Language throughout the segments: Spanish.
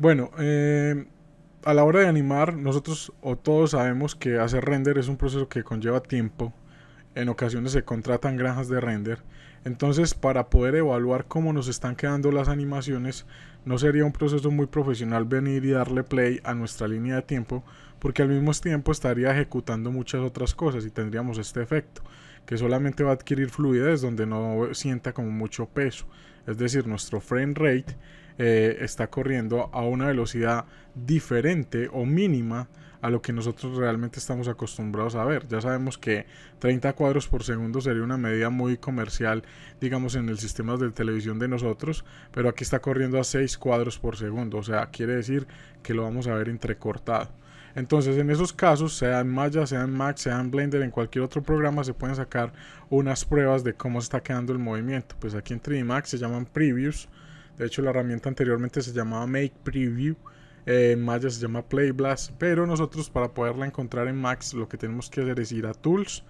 Bueno, eh, a la hora de animar, nosotros o todos sabemos que hacer render es un proceso que conlleva tiempo. En ocasiones se contratan granjas de render. Entonces, para poder evaluar cómo nos están quedando las animaciones, no sería un proceso muy profesional venir y darle play a nuestra línea de tiempo, porque al mismo tiempo estaría ejecutando muchas otras cosas y tendríamos este efecto, que solamente va a adquirir fluidez donde no sienta como mucho peso. Es decir, nuestro frame rate eh, está corriendo a una velocidad diferente o mínima a lo que nosotros realmente estamos acostumbrados a ver. Ya sabemos que 30 cuadros por segundo sería una medida muy comercial, digamos, en el sistema de televisión de nosotros, pero aquí está corriendo a 6 cuadros por segundo, o sea, quiere decir que lo vamos a ver entrecortado. Entonces, en esos casos, sea en Maya, sea en Mac, sea en Blender, en cualquier otro programa, se pueden sacar unas pruebas de cómo está quedando el movimiento. Pues aquí en 3D Max se llaman previews de hecho, la herramienta anteriormente se llamaba Make Preview. Eh, en Maya se llama Play Blast. Pero nosotros para poderla encontrar en Max lo que tenemos que hacer es ir a Tools.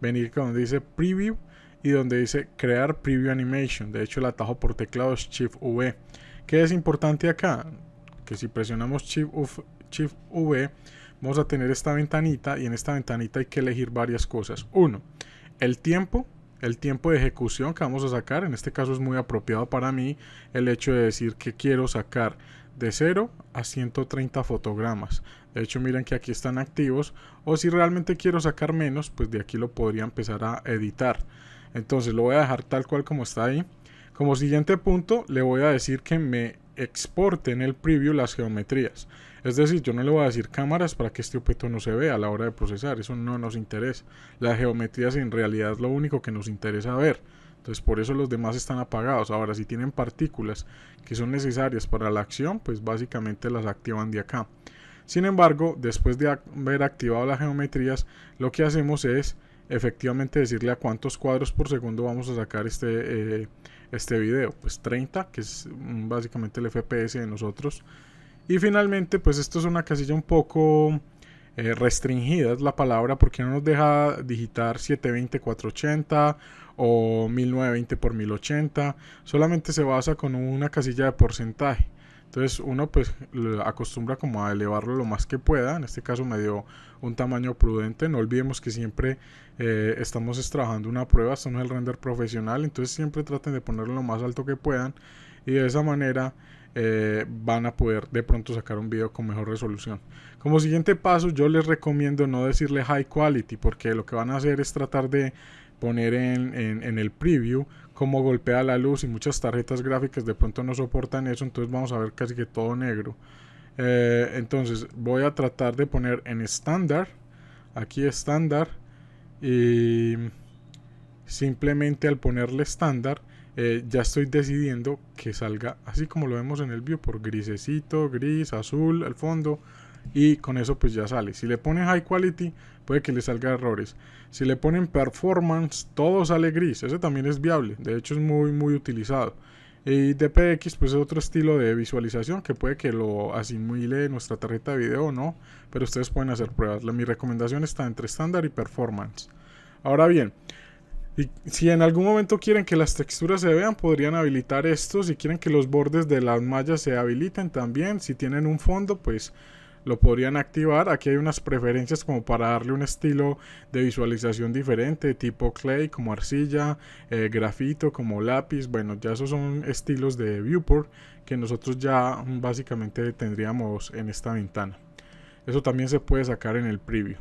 Venir con donde dice Preview y donde dice crear preview animation. De hecho, el atajo por teclado es Shift V. ¿Qué es importante acá? Que si presionamos Shift, Shift V, vamos a tener esta ventanita y en esta ventanita hay que elegir varias cosas. Uno, el tiempo el tiempo de ejecución que vamos a sacar. En este caso es muy apropiado para mí el hecho de decir que quiero sacar de 0 a 130 fotogramas. De hecho, miren que aquí están activos. O si realmente quiero sacar menos, pues de aquí lo podría empezar a editar. Entonces lo voy a dejar tal cual como está ahí. Como siguiente punto, le voy a decir que me exporte en el preview las geometrías. Es decir, yo no le voy a decir cámaras para que este objeto no se vea a la hora de procesar, eso no nos interesa. La geometría es en realidad es lo único que nos interesa ver. Entonces por eso los demás están apagados. Ahora, si tienen partículas que son necesarias para la acción, pues básicamente las activan de acá. Sin embargo, después de haber activado las geometrías, lo que hacemos es efectivamente decirle a cuántos cuadros por segundo vamos a sacar este, eh, este video. Pues 30, que es mm, básicamente el FPS de nosotros. Y finalmente, pues esto es una casilla un poco eh, restringida, es la palabra, porque no nos deja digitar 720 480 o 1920 por 1080, solamente se basa con una casilla de porcentaje. Entonces uno pues acostumbra como a elevarlo lo más que pueda, en este caso me dio un tamaño prudente, no olvidemos que siempre eh, estamos trabajando una prueba, esto el render profesional, entonces siempre traten de ponerlo lo más alto que puedan y de esa manera eh, van a poder de pronto sacar un video con mejor resolución. Como siguiente paso, yo les recomiendo no decirle high quality, porque lo que van a hacer es tratar de poner en, el preview cómo golpea la luz y muchas tarjetas gráficas de pronto no soportan eso, entonces vamos a ver casi que todo negro. Eh, entonces voy a tratar de poner en estándar, aquí estándar, y simplemente al ponerle estándar, eh, ya estoy decidiendo que salga así como lo vemos en el view por grisecito, gris, azul al fondo y con eso pues ya sale. Si le ponen high quality puede que le salga errores. Si le ponen performance todo sale gris, ese también es viable, de hecho es muy muy utilizado. Y DPX pues es otro estilo de visualización que puede que lo asimile nuestra tarjeta de video o no, pero ustedes pueden hacer pruebas. mi recomendación está entre estándar y performance. Ahora bien, y si en algún momento quieren que las texturas se vean, podrían habilitar esto. Si quieren que los bordes de las mallas se habiliten también. Si tienen un fondo, pues lo podrían activar. Aquí hay unas preferencias como para darle un estilo de visualización diferente, tipo clay, como arcilla, eh, grafito, como lápiz. Bueno, ya esos son estilos de viewport que nosotros ya mm, básicamente tendríamos en esta ventana. Eso también se puede sacar en el preview.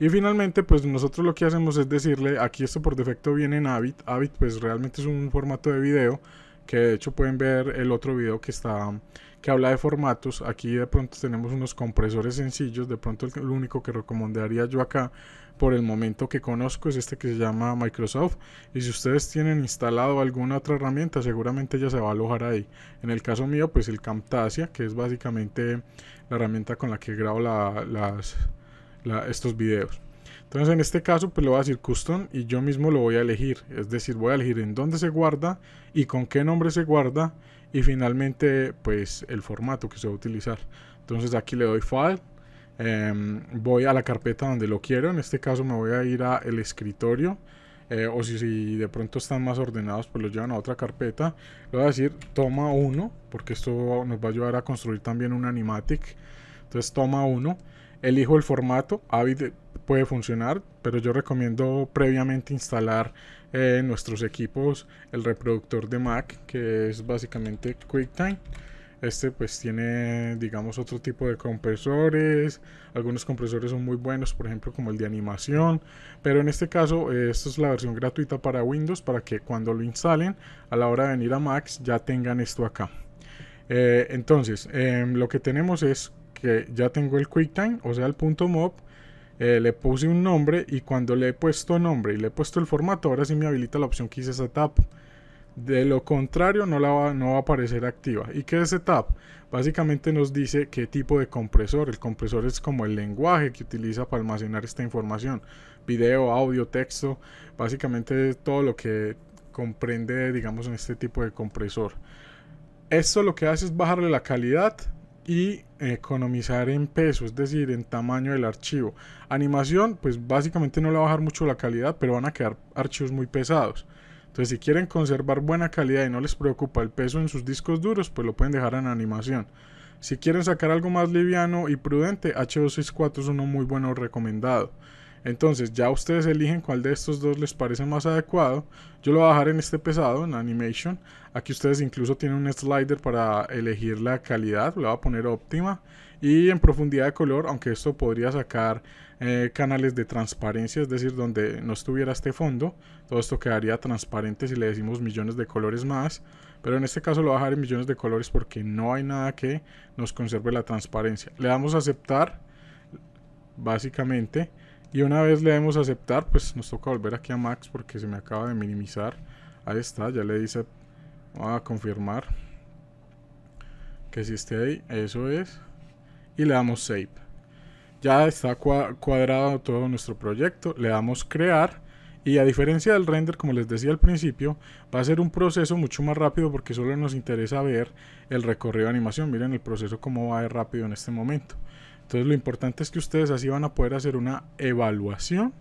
Y finalmente, pues nosotros lo que hacemos es decirle, aquí esto por defecto viene en Avid. Avid pues realmente es un formato de video, que de hecho pueden ver el otro video que está que habla de formatos. Aquí de pronto tenemos unos compresores sencillos, de pronto lo único que recomendaría yo acá por el momento que conozco es este que se llama Microsoft y si ustedes tienen instalado alguna otra herramienta seguramente ya se va a alojar ahí en el caso mío pues el Camtasia que es básicamente la herramienta con la que grabo las estos videos. Entonces en este caso pues le voy a decir custom y yo mismo lo voy a elegir. Es decir, voy a elegir en dónde se guarda y con qué nombre se guarda y finalmente pues el formato que se va a utilizar. Entonces aquí le doy file, em, voy a la carpeta donde lo quiero. En este caso me voy a ir a el escritorio eh, o si, de pronto están más ordenados pues lo llevan a otra carpeta. Le voy a decir toma 1 porque esto nos va a ayudar a construir también un animatic. Entonces toma 1 elijo el formato, Avid puede funcionar, pero yo recomiendo previamente instalar en eh, nuestros equipos el reproductor de Mac, que es básicamente QuickTime. Este pues tiene digamos otro tipo de compresores, algunos compresores son muy buenos, por ejemplo como el de animación, pero en este caso eh, esta es la versión gratuita para Windows para que cuando lo instalen a la hora de venir a Mac ya tengan esto acá. Eh, entonces em, lo que tenemos es que ya tengo el QuickTime, o sea, el punto .mob, eh, le puse un nombre y cuando le he puesto nombre y le he puesto el formato, ahora sí me habilita la opción que hice setup. De lo contrario, no, la va, no va a aparecer activa. ¿Y qué es setup? Básicamente nos dice qué tipo de compresor. El compresor es como el lenguaje que utiliza para almacenar esta información. Video, audio, texto. Básicamente todo lo que comprende, digamos, en este tipo de compresor. Esto lo que hace es bajarle la calidad y economizar en peso, es decir, en tamaño del archivo. Animación, pues básicamente no le va a bajar mucho la calidad, pero van a quedar archivos muy pesados. Entonces, si quieren conservar buena calidad y no les preocupa el peso en sus discos duros, pues lo pueden dejar en animación. Si quieren sacar algo más liviano y prudente, H264 es uno muy bueno recomendado. Entonces ya ustedes eligen cuál de estos dos les parece más adecuado. Yo lo voy a dejar en este pesado, en Animation. Aquí ustedes incluso tienen un slider para elegir la calidad, Lo voy a poner óptima. Y en profundidad de color, aunque esto podría sacar eh, canales de transparencia, es decir, donde no estuviera este fondo. Todo esto quedaría transparente si le decimos millones de colores más. Pero en este caso lo voy a dejar en millones de colores porque no hay nada que nos conserve la transparencia. Le damos a aceptar, básicamente. Y una vez le demos aceptar, pues nos toca volver aquí a Max porque se me acaba de minimizar. Ahí está, ya le dice a confirmar que si esté ahí, eso es. Y le damos save. Ya está cuadrado todo nuestro proyecto, le damos crear. Y a diferencia del render, como les decía al principio, va a ser un proceso mucho más rápido porque solo nos interesa ver el recorrido de animación. Miren el proceso cómo va ir rápido en este momento. Entonces lo importante es que ustedes así van a poder hacer una evaluación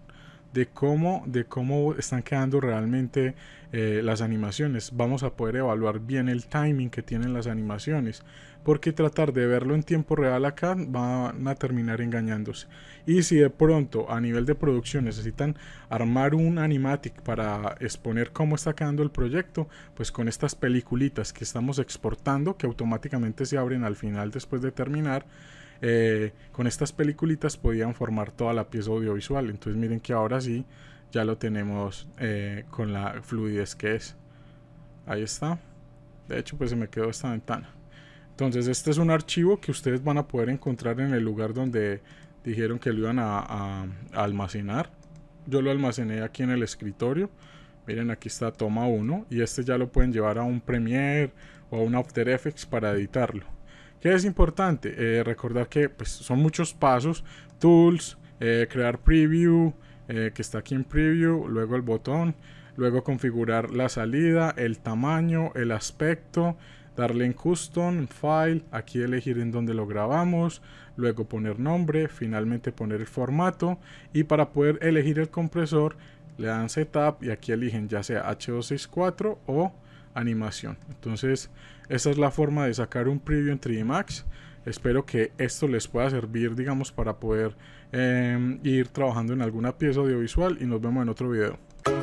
de cómo, de cómo están quedando realmente eh, las animaciones. Vamos a poder evaluar bien el timing que tienen las animaciones. Porque tratar de verlo en tiempo real acá van a terminar engañándose. Y si de pronto a nivel de producción necesitan armar un animatic para exponer cómo está quedando el proyecto, pues con estas peliculitas que estamos exportando, que automáticamente se abren al final después de terminar, eh, con estas peliculitas podían formar toda la pieza audiovisual. Entonces miren que ahora sí ya lo tenemos eh, con la fluidez que es. Ahí está. De hecho, pues se me quedó esta ventana. Entonces este es un archivo que ustedes van a poder encontrar en el lugar donde dijeron que lo iban a, almacenar. Yo lo almacené aquí en el escritorio. Miren, aquí está toma 1 y este ya lo pueden llevar a un Premiere o a un After Effects para editarlo. ¿Qué es importante eh, recordar que pues, son muchos pasos, tools, eh, crear preview, eh, que está aquí en preview, luego el botón, luego configurar la salida, el tamaño, el aspecto, darle en custom, file, aquí elegir en donde lo grabamos, luego poner nombre, finalmente poner el formato y para poder elegir el compresor le dan setup y aquí eligen ya sea H264 o animación. Entonces, esta es la forma de sacar un preview en 3D Max. Espero que esto les pueda servir, digamos, para poder em, ir trabajando en alguna pieza audiovisual y nos vemos en otro video.